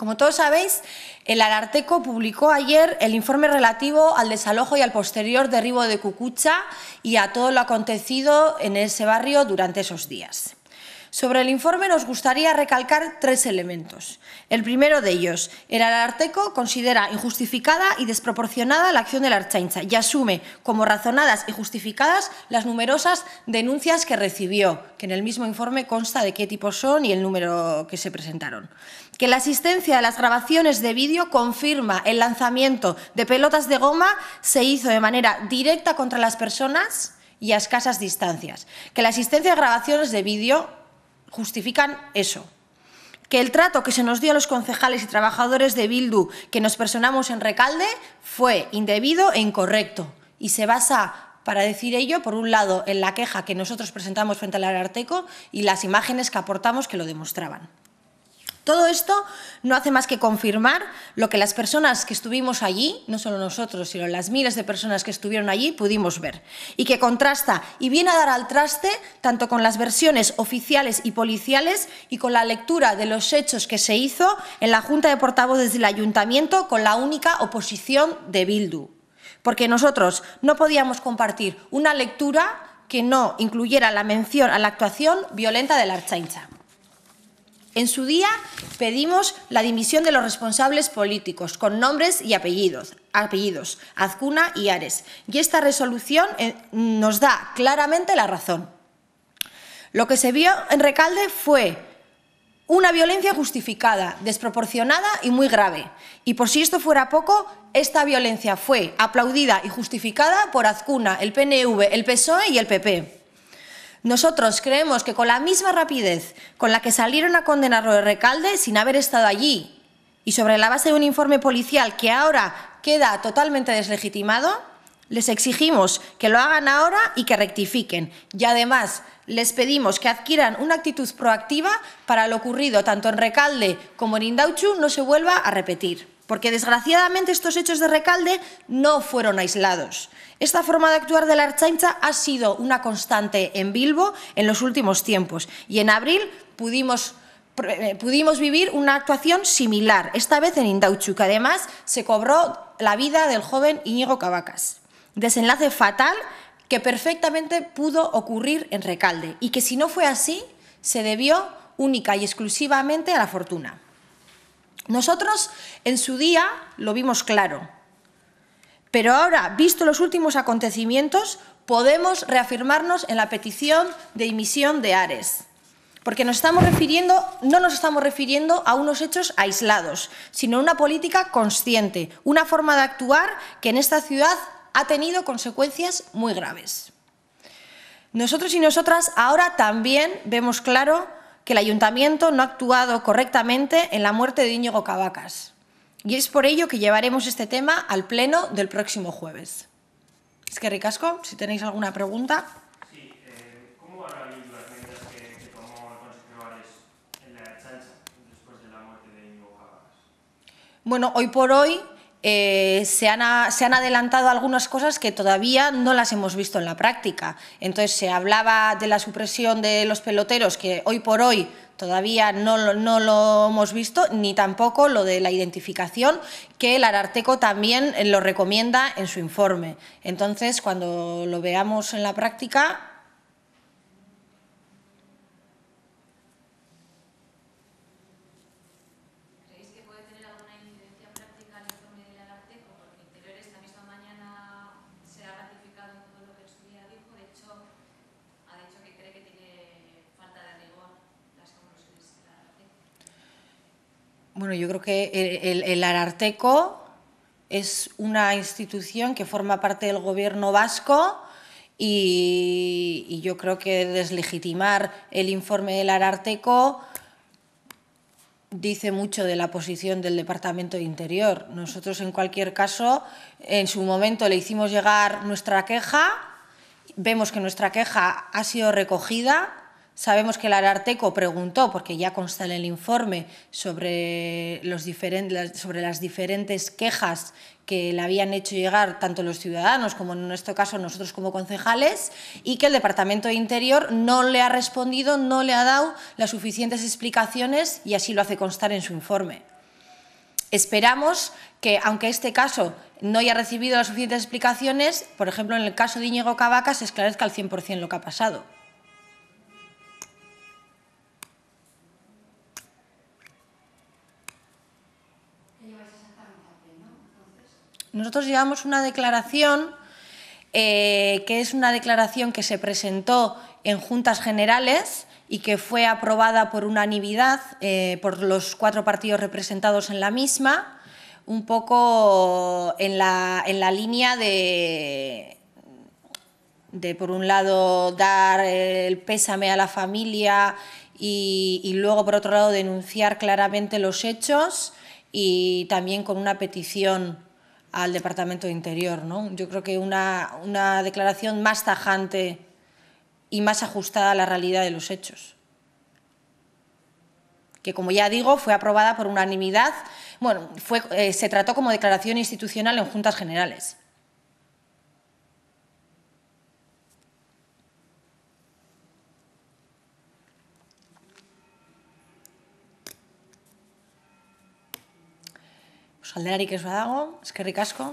Como todos sabéis, el Ararteco publicó ayer el informe relativo al desalojo y al posterior derribo de Cucucha y a todo lo acontecido en ese barrio durante esos días. Sobre el informe nos gustaría recalcar tres elementos. El primero de ellos, el Ararteco considera injustificada y desproporcionada la acción de la Archaincha y asume como razonadas y justificadas las numerosas denuncias que recibió, que en el mismo informe consta de qué tipo son y el número que se presentaron. Que la asistencia a las grabaciones de vídeo confirma el lanzamiento de pelotas de goma se hizo de manera directa contra las personas y a escasas distancias. Que la asistencia a grabaciones de vídeo justifican eso. Que el trato que se nos dio a los concejales y trabajadores de Bildu que nos personamos en Recalde fue indebido e incorrecto. Y se basa para decir ello, por un lado, en la queja que nosotros presentamos frente al Ararteco y las imágenes que aportamos que lo demostraban. Todo esto no hace más que confirmar lo que las personas que estuvimos allí, no solo nosotros, sino las miles de personas que estuvieron allí, pudimos ver. Y que contrasta y viene a dar al traste tanto con las versiones oficiales y policiales y con la lectura de los hechos que se hizo en la Junta de Portavoces del Ayuntamiento con la única oposición de Bildu. Porque nosotros no podíamos compartir una lectura que no incluyera la mención a la actuación violenta de la Archaincha. En su día pedimos la dimisión de los responsables políticos con nombres y apellidos, apellidos Azcuna y Ares, y esta resolución eh, nos da claramente la razón. Lo que se vio en Recalde fue una violencia justificada, desproporcionada y muy grave. Y por si esto fuera poco, esta violencia fue aplaudida y justificada por Azcuna, el PNV, el PSOE y el PP. Nosotros creemos que con la misma rapidez con la que salieron a condenarlo de Recalde sin haber estado allí y sobre la base de un informe policial que ahora queda totalmente deslegitimado, les exigimos que lo hagan ahora y que rectifiquen. Y además les pedimos que adquieran una actitud proactiva para lo ocurrido tanto en Recalde como en Indauchu no se vuelva a repetir. Porque desgraciadamente estos hechos de Recalde no fueron aislados. Esta forma de actuar de la Archaincha ha sido una constante en Bilbo en los últimos tiempos y en abril pudimos eh, pudimos vivir una actuación similar, esta vez en Indauchu, que además se cobró la vida del joven Íñigo Cavacas. Desenlace fatal que perfectamente pudo ocurrir en Recalde y que si no fue así, se debió única y exclusivamente a la fortuna. Nosotros en su día lo vimos claro, pero ahora, visto los últimos acontecimientos, podemos reafirmarnos en la petición de dimisión de Ares. Porque estamos refiriendo, no nos estamos refiriendo a unos hechos aislados, sino a una política consciente, una forma de actuar que en esta ciudad ha tenido consecuencias muy graves. Nosotros y nosotras ahora también vemos claro que el ayuntamiento no ha actuado correctamente en la muerte de Íñigo Cavacas. Y es por ello que llevaremos este tema al pleno del próximo jueves. Es que ricasco, si tenéis alguna pregunta. Sí, eh, ¿cómo van a vivir las medidas que, que, tomó el consejero Ares en la chancha después de la muerte de Íñigo Bueno, hoy por hoy eh, se, han, adelantado algunas cosas que todavía no las hemos visto en la práctica. Entonces se hablaba de la supresión de los peloteros, que hoy por hoy todavía no, no lo hemos visto, ni tampoco lo de la identificación, que el Ararteco también lo recomienda en su informe. Entonces, cuando lo veamos en la práctica, Bueno, yo creo que el, Ararteco es una institución que forma parte del gobierno vasco y, yo creo que deslegitimar el informe del Ararteco dice mucho de la posición del Departamento de Interior. Nosotros, en cualquier caso, en su momento le hicimos llegar nuestra queja, vemos que nuestra queja ha sido recogida Sabemos que el Ararteco preguntó, porque ya consta en el informe, sobre, las diferentes quejas que le habían hecho llegar tanto los ciudadanos como en nuestro caso nosotros como concejales y que el Departamento de Interior no le ha respondido, no le ha dado las suficientes explicaciones y así lo hace constar en su informe. Esperamos que, aunque este caso no haya recibido las suficientes explicaciones, por ejemplo, en el caso de Íñigo Cavacas se esclarezca al 100% lo que ha pasado. Nosotros llevamos una declaración eh, que es una declaración que se presentó en juntas generales y que fue aprobada por unanimidad eh, por los cuatro partidos representados en la misma, un poco en la, línea de, de, por un lado, dar el pésame a la familia y luego, por otro lado, denunciar claramente los hechos y también con una petición al Departamento de Interior. ¿no? Yo creo que una, declaración más tajante y más ajustada a la realidad de los hechos que como ya digo fue aprobada por unanimidad, bueno, fue, eh, se trató como declaración institucional en juntas generales. Alderarik ez dago eskerrik asko